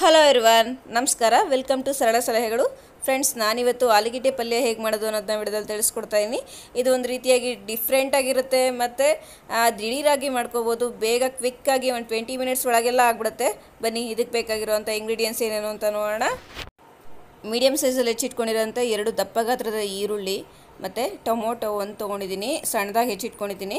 hello ಇರ್ವಾನ್ ನಮಸ್ಕಾರ welcome to ಸರಳ ಸಲಹೆಗಳು ಫ್ರೆಂಡ್ಸ್ ನಾನಿವತ್ತು ಆಲೂಗಡ್ಡೆ ಪಲ್ಯ ಹೇಗೆ ಮಾಡೋದು ಅನ್ನೋದನ್ನ ವಿಡಿಯೋದಲ್ಲಿ ತಿಳಿಸ್ಕೊಡ್ತಾ ಇದ್ದೀನಿ ಇದು ಒಂದು ರೀತಿಯಾಗಿ ಡಿಫ್ರೆಂಟಾಗಿರುತ್ತೆ ಮತ್ತು ದಿಢೀರಾಗಿ ಮಾಡ್ಕೋಬೋದು ಬೇಗ ಕ್ವಿಕ್ಕಾಗಿ ಒಂದು ಟ್ವೆಂಟಿ ಮಿನಿಟ್ಸ್ ಒಳಗೆಲ್ಲ ಆಗ್ಬಿಡುತ್ತೆ ಬನ್ನಿ ಇದಕ್ಕೆ ಬೇಕಾಗಿರುವಂಥ ಇಂಗ್ರೀಡಿಯೆಂಟ್ಸ್ ಏನೇನು ಅಂತ ನೋಡೋಣ ಮೀಡಿಯಮ್ ಸೈಜಲ್ಲಿ ಹೆಚ್ಚಿಟ್ಕೊಂಡಿರೋಂಥ ಎರಡು ದಪ್ಪ ಗಾತ್ರದ ಈರುಳ್ಳಿ ಮತ್ತು ಟೊಮೊಟೊ ಒಂದು ತೊಗೊಂಡಿದ್ದೀನಿ ಸಣ್ಣದಾಗಿ ಹೆಚ್ಚಿಟ್ಕೊಂಡಿದ್ದೀನಿ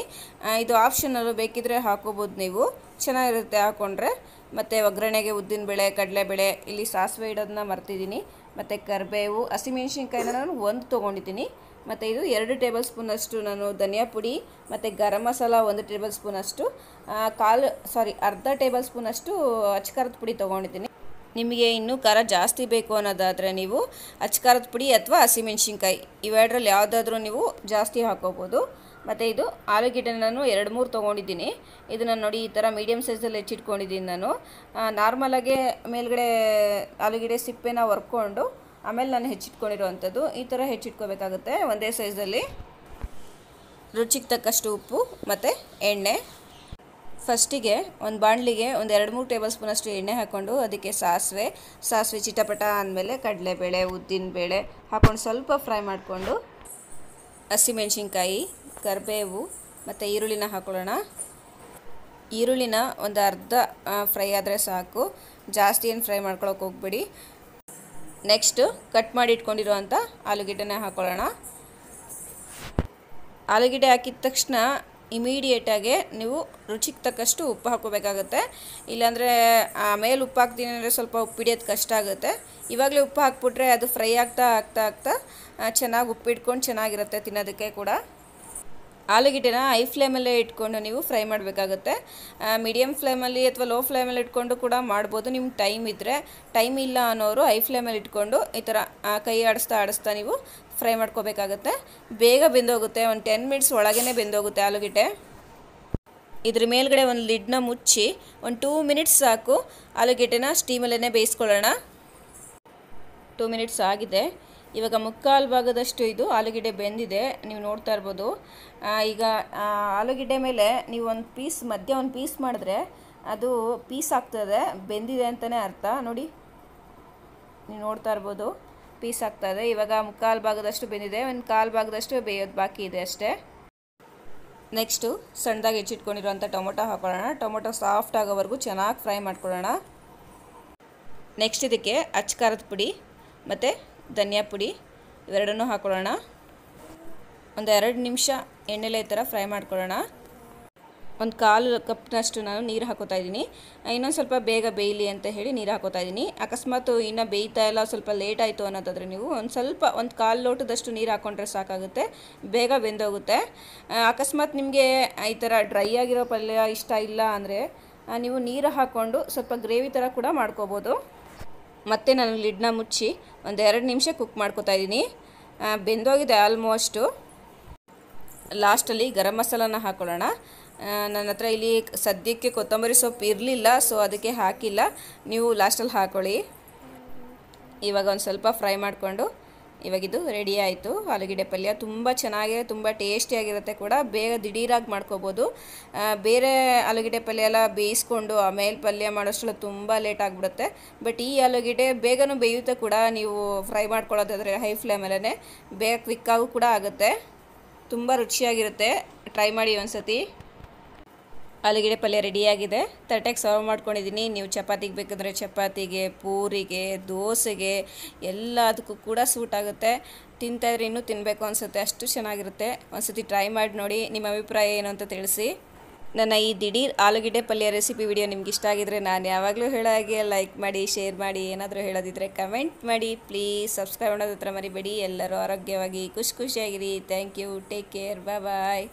ಇದು ಆಪ್ಷನಲ್ಲೂ ಬೇಕಿದ್ರೆ ಹಾಕೋಬೋದು ನೀವು ಚೆನ್ನಾಗಿರುತ್ತೆ ಹಾಕ್ಕೊಂಡ್ರೆ ಮತ್ತು ಒಗ್ಗರಣೆಗೆ ಉದ್ದಿನಬೇಳೆ ಕಡಲೆಬೇಳೆ ಇಲ್ಲಿ ಸಾಸಿವೆ ಇಡೋದನ್ನ ಮರ್ತಿದ್ದೀನಿ ಮತ್ತು ಕರಿಬೇವು ಹಸಿಮೆಣ್ಸಿನ್ಕಾಯಿನ ನಾನು ಒಂದು ತೊಗೊಂಡಿದ್ದೀನಿ ಮತ್ತು ಇದು ಎರಡು ಟೇಬಲ್ ಸ್ಪೂನಷ್ಟು ನಾನು ಧನಿಯಾ ಪುಡಿ ಮತ್ತು ಗರಂ ಮಸಾಲ ಒಂದು ಟೇಬಲ್ ಸ್ಪೂನಷ್ಟು ಕಾಲು ಸಾರಿ ಅರ್ಧ ಟೇಬಲ್ ಸ್ಪೂನಷ್ಟು ಅಚ್ಕಾರದ ಪುಡಿ ತೊಗೊಂಡಿದ್ದೀನಿ ನಿಮಗೆ ಇನ್ನೂ ಖಾರ ಜಾಸ್ತಿ ಬೇಕು ಅನ್ನೋದಾದರೆ ನೀವು ಅಚ್ಚಖಾರದ ಪುಡಿ ಅಥವಾ ಹಸಿಮೆಣ್ಸಿನ್ಕಾಯಿ ಇವೆರಡರಲ್ಲಿ ಯಾವುದಾದ್ರೂ ನೀವು ಜಾಸ್ತಿ ಹಾಕೋಬೋದು ಮತ್ತು ಇದು ಆಲೂಗೆಡ್ಡೆನ ನಾನು ಎರಡು ಮೂರು ತೊಗೊಂಡಿದ್ದೀನಿ ನಾನು ನೋಡಿ ಈ ಥರ ಮೀಡಿಯಮ್ ಸೈಜಲ್ಲಿ ಹೆಚ್ಚಿಟ್ಕೊಂಡಿದ್ದೀನಿ ನಾನು ನಾರ್ಮಲಾಗೆ ಮೇಲ್ಗಡೆ ಆಲೂಗಿಡ್ಡೆ ಸಿಪ್ಪೆನ ಒರ್ಕೊಂಡು ಆಮೇಲೆ ನಾನು ಹೆಚ್ಚಿಟ್ಕೊಂಡಿರೋವಂಥದ್ದು ಈ ಥರ ಹೆಚ್ಚಿಟ್ಕೋಬೇಕಾಗುತ್ತೆ ಒಂದೇ ಸೈಜಲ್ಲಿ ರುಚಿಗೆ ತಕ್ಕಷ್ಟು ಉಪ್ಪು ಮತ್ತು ಎಣ್ಣೆ ಫಸ್ಟಿಗೆ ಒಂದು ಬಾಣಲಿಗೆ ಒಂದು ಎರಡು ಮೂರು ಟೇಬಲ್ ಸ್ಪೂನಷ್ಟು ಎಣ್ಣೆ ಹಾಕ್ಕೊಂಡು ಅದಕ್ಕೆ ಸಾಸಿವೆ ಸಾಸಿವೆ ಚಿಟಪಟ ಅಂದಮೇಲೆ ಕಡಲೆಬೇಳೆ ಉದ್ದಿನಬೇಳೆ ಹಾಕ್ಕೊಂಡು ಸ್ವಲ್ಪ ಫ್ರೈ ಮಾಡಿಕೊಂಡು ಹಸಿಮೆಣ್ಸಿನ್ಕಾಯಿ ಕರಿಬೇವು ಮತ್ತು ಈರುಳ್ಳಿನ ಹಾಕೊಳ್ಳೋಣ ಈರುಳ್ಳಿನ ಒಂದು ಅರ್ಧ ಫ್ರೈ ಆದರೆ ಸಾಕು ಜಾಸ್ತಿ ಏನು ಫ್ರೈ ಮಾಡ್ಕೊಳಕ್ಕೆ ಹೋಗ್ಬೇಡಿ ನೆಕ್ಸ್ಟು ಕಟ್ ಮಾಡಿ ಇಟ್ಕೊಂಡಿರುವಂಥ ಆಲೂಗಡ್ಡೆನ ಹಾಕ್ಕೊಳ್ಳೋಣ ಆಲೂಗೆಡ್ಡೆ ಹಾಕಿದ ತಕ್ಷಣ ಇಮಿಡಿಯೇಟಾಗೆ ನೀವು ರುಚಿಗೆ ತಕ್ಕಷ್ಟು ಉಪ್ಪು ಹಾಕೋಬೇಕಾಗುತ್ತೆ ಇಲ್ಲಾಂದರೆ ಆಮೇಲೆ ಉಪ್ಪು ಹಾಕ್ತೀನಿ ಅಂದರೆ ಸ್ವಲ್ಪ ಉಪ್ಪಿಡಿಯೋದು ಕಷ್ಟ ಆಗುತ್ತೆ ಇವಾಗಲೇ ಉಪ್ಪು ಹಾಕ್ಬಿಟ್ರೆ ಅದು ಫ್ರೈ ಆಗ್ತಾ ಆಗ್ತಾ ಆಗ್ತಾ ಚೆನ್ನಾಗಿ ಉಪ್ಪಿಟ್ಕೊಂಡು ಚೆನ್ನಾಗಿರುತ್ತೆ ತಿನ್ನೋದಕ್ಕೆ ಕೂಡ ಆಲೂಗೆಡ್ಡೆನ ಐ ಫ್ಲೇಮಲ್ಲೇ ಇಟ್ಕೊಂಡು ನೀವು ಫ್ರೈ ಮಾಡಬೇಕಾಗುತ್ತೆ ಮೀಡಿಯಮ್ ಫ್ಲೇಮಲ್ಲಿ ಅಥವಾ ಲೋ ಫ್ಲೇಮಲ್ಲಿ ಇಟ್ಕೊಂಡು ಕೂಡ ಮಾಡ್ಬೋದು ನಿಮ್ಗೆ ಟೈಮ್ ಇದ್ದರೆ ಟೈಮ್ ಇಲ್ಲ ಅನ್ನೋರು ಐ ಫ್ಲೇಮಲ್ಲಿ ಇಟ್ಕೊಂಡು ಈ ಥರ ಕೈ ಆಡಿಸ್ತಾ ಆಡಿಸ್ತಾ ನೀವು ಫ್ರೈ ಮಾಡ್ಕೋಬೇಕಾಗತ್ತೆ ಬೇಗ ಬೆಂದೋಗುತ್ತೆ ಒಂದು ಟೆನ್ ಮಿನಿಟ್ಸ್ ಒಳಗೇ ಬೆಂದೋಗುತ್ತೆ ಆಲೂಗೆಡ್ಡೆ ಇದ್ರ ಮೇಲ್ಗಡೆ ಒಂದು ಲಿಡ್ನ ಮುಚ್ಚಿ ಒಂದು ಟೂ ಮಿನಿಟ್ಸ್ ಸಾಕು ಆಲೂಗೆಡ್ಡೆನ ಸ್ಟೀಮಲ್ಲೇ ಬೇಯಿಸ್ಕೊಳ್ಳೋಣ ಟೂ ಮಿನಿಟ್ಸ್ ಆಗಿದೆ ಇವಾಗ ಮುಕ್ಕಾಲು ಭಾಗದಷ್ಟು ಇದು ಆಲೂಗಡ್ಡೆ ಬೆಂದಿದೆ ನೀವು ನೋಡ್ತಾ ಇರ್ಬೋದು ಈಗ ಆಲೂಗೆಡ್ಡೆ ಮೇಲೆ ನೀವು ಒಂದು ಪೀಸ್ ಮಧ್ಯೆ ಒಂದು ಪೀಸ್ ಮಾಡಿದ್ರೆ ಅದು ಪೀಸ್ ಆಗ್ತದೆ ಬೆಂದಿದೆ ಅಂತಲೇ ಅರ್ಥ ನೋಡಿ ನೀವು ನೋಡ್ತಾ ಇರ್ಬೋದು ಪೀಸ್ ಇದೆ ಇವಾಗ ಮುಕ್ಕಾಲು ಭಾಗದಷ್ಟು ಬೆಂದಿದೆ ಒಂದು ಕಾಲು ಭಾಗದಷ್ಟು ಬೇಯೋದು ಬಾಕಿ ಇದೆ ಅಷ್ಟೇ ನೆಕ್ಸ್ಟು ಸಣ್ಣದಾಗಿ ಹೆಚ್ಚಿಟ್ಕೊಂಡಿರುವಂಥ ಟೊಮೊಟೊ ಹಾಕೊಳ್ಳೋಣ ಟೊಮೊಟೊ ಸಾಫ್ಟ್ ಆಗೋವರೆಗೂ ಚೆನ್ನಾಗಿ ಫ್ರೈ ಮಾಡ್ಕೊಳ್ಳೋಣ ನೆಕ್ಸ್ಟ್ ಇದಕ್ಕೆ ಅಚ್ಚ ಪುಡಿ ಮತ್ತು ಧನಿಯಾ ಪುಡಿ ಇವೆರಡನ್ನೂ ಹಾಕೊಳ್ಳೋಣ ಒಂದು ಎರಡು ನಿಮಿಷ ಎಣ್ಣೆಲೆ ಥರ ಫ್ರೈ ಮಾಡ್ಕೊಳ್ಳೋಣ ಒಂದು ಕಾಲು ಕಪ್ನಷ್ಟು ನಾನು ನೀರು ಹಾಕೋತಾ ಇದ್ದೀನಿ ಇನ್ನೊಂದು ಸ್ವಲ್ಪ ಬೇಗ ಬೇಯಲಿ ಅಂತ ಹೇಳಿ ನೀರು ಹಾಕೋತಾ ಇದ್ದೀನಿ ಅಕಸ್ಮಾತ್ ಇನ್ನು ಬೇಯ್ತಾ ಇಲ್ಲ ಸ್ವಲ್ಪ ಲೇಟ್ ಆಯಿತು ಅನ್ನೋದಾದರೆ ನೀವು ಒಂದು ಸ್ವಲ್ಪ ಒಂದು ಕಾಲು ಲೋಟದಷ್ಟು ನೀರು ಹಾಕ್ಕೊಂಡ್ರೆ ಸಾಕಾಗುತ್ತೆ ಬೇಗ ಬೆಂದೋಗುತ್ತೆ ಅಕಸ್ಮಾತ್ ನಿಮಗೆ ಈ ಥರ ಡ್ರೈ ಆಗಿರೋ ಪಲ್ಯ ಇಷ್ಟ ಇಲ್ಲ ಅಂದರೆ ನೀವು ನೀರು ಹಾಕ್ಕೊಂಡು ಸ್ವಲ್ಪ ಗ್ರೇವಿ ಥರ ಕೂಡ ಮಾಡ್ಕೋಬೋದು ಮತ್ತೆ ನಾನು ಲಿಡ್ನ ಮುಚ್ಚಿ ಒಂದು ಎರಡು ನಿಮಿಷ ಕುಕ್ ಮಾಡ್ಕೋತಾ ಇದ್ದೀನಿ ಬೆಂದೋಗಿದೆ ಆಲ್ಮೋಸ್ಟು ಲಾಸ್ಟಲ್ಲಿ ಗರಂ ಮಸಾಲನ ಹಾಕೊಳ್ಳೋಣ ನನ್ನ ಹತ್ರ ಇಲ್ಲಿ ಸದ್ಯಕ್ಕೆ ಕೊತ್ತಂಬರಿ ಸೊಪ್ಪು ಇರಲಿಲ್ಲ ಸೊ ಅದಕ್ಕೆ ಹಾಕಿಲ್ಲ ನೀವು ಲಾಸ್ಟಲ್ಲಿ ಹಾಕೊಳ್ಳಿ ಇವಾಗ ಒಂದು ಸ್ವಲ್ಪ ಫ್ರೈ ಮಾಡಿಕೊಂಡು ಇವಾಗಿದು ರೆಡಿ ಆಯಿತು ಆಲೂಗಡ್ಡೆ ಪಲ್ಯ ತುಂಬ ಚೆನ್ನಾಗಿ ತುಂಬ ಟೇಸ್ಟಿಯಾಗಿರುತ್ತೆ ಕೂಡ ಬೇಗ ದಿಢೀರಾಗಿ ಮಾಡ್ಕೋಬೋದು ಬೇರೆ ಆಲೂಗೆಡ್ಡೆ ಪಲ್ಯ ಎಲ್ಲ ಬೇಯಿಸ್ಕೊಂಡು ಆಮೇಲೆ ಪಲ್ಯ ಮಾಡೋಷ್ಟು ತುಂಬ ಲೇಟ್ ಆಗಿಬಿಡುತ್ತೆ ಬಟ್ ಈ ಆಲೂಗೆಡ್ಡೆ ಬೇಗನೂ ಬೇಯುತ್ತೆ ಕೂಡ ನೀವು ಫ್ರೈ ಮಾಡ್ಕೊಳ್ಳೋದಾದರೆ ಹೈ ಫ್ಲೇಮಲ್ಲೇ ಬೇಗ ಕ್ವಿಕ್ಕಾಗೂ ಕೂಡ ಆಗುತ್ತೆ ತುಂಬ ರುಚಿಯಾಗಿರುತ್ತೆ ಟ್ರೈ ಮಾಡಿ ಒಂದು ಆಲೂಗಡ್ಡೆ ಪಲ್ಯ ರೆಡಿಯಾಗಿದೆ ತಟ್ಟೆಗೆ ಸರ್ವ್ ಮಾಡ್ಕೊಂಡಿದ್ದೀನಿ ನೀವು ಚಪಾತಿಗೆ ಬೇಕಂದರೆ ಚಪಾತಿಗೆ ಪೂರಿಗೆ ದೋಸೆಗೆ ಎಲ್ಲದಕ್ಕೂ ಕೂಡ ಸೂಟ್ ಆಗುತ್ತೆ ತಿಂತಾಯಿದ್ರೆ ಇನ್ನೂ ತಿನ್ನಬೇಕು ಅನಿಸುತ್ತೆ ಅಷ್ಟು ಚೆನ್ನಾಗಿರುತ್ತೆ ಒಂದ್ಸತಿ ಟ್ರೈ ಮಾಡಿ ನೋಡಿ ನಿಮ್ಮ ಅಭಿಪ್ರಾಯ ಏನು ಅಂತ ತಿಳಿಸಿ ನನ್ನ ಈ ದಿಢೀರ್ ಆಲೂಗಡ್ಡೆ ಪಲ್ಯ ರೆಸಿಪಿ ವಿಡಿಯೋ ನಿಮ್ಗೆ ಇಷ್ಟ ಆಗಿದ್ರೆ ನಾನು ಯಾವಾಗಲೂ ಹೇಳೋ ಹಾಗೆ ಲೈಕ್ ಮಾಡಿ ಶೇರ್ ಮಾಡಿ ಏನಾದರೂ ಹೇಳೋದಿದ್ರೆ ಕಮೆಂಟ್ ಮಾಡಿ ಪ್ಲೀಸ್ ಸಬ್ಸ್ಕ್ರೈಬ್ ಮಾಡೋದ್ರ ಹತ್ರ ಮರಿಬೇಡಿ ಎಲ್ಲರೂ ಆರೋಗ್ಯವಾಗಿ ಖುಷಿ ಖುಷಿಯಾಗಿರಿ thank you take care bye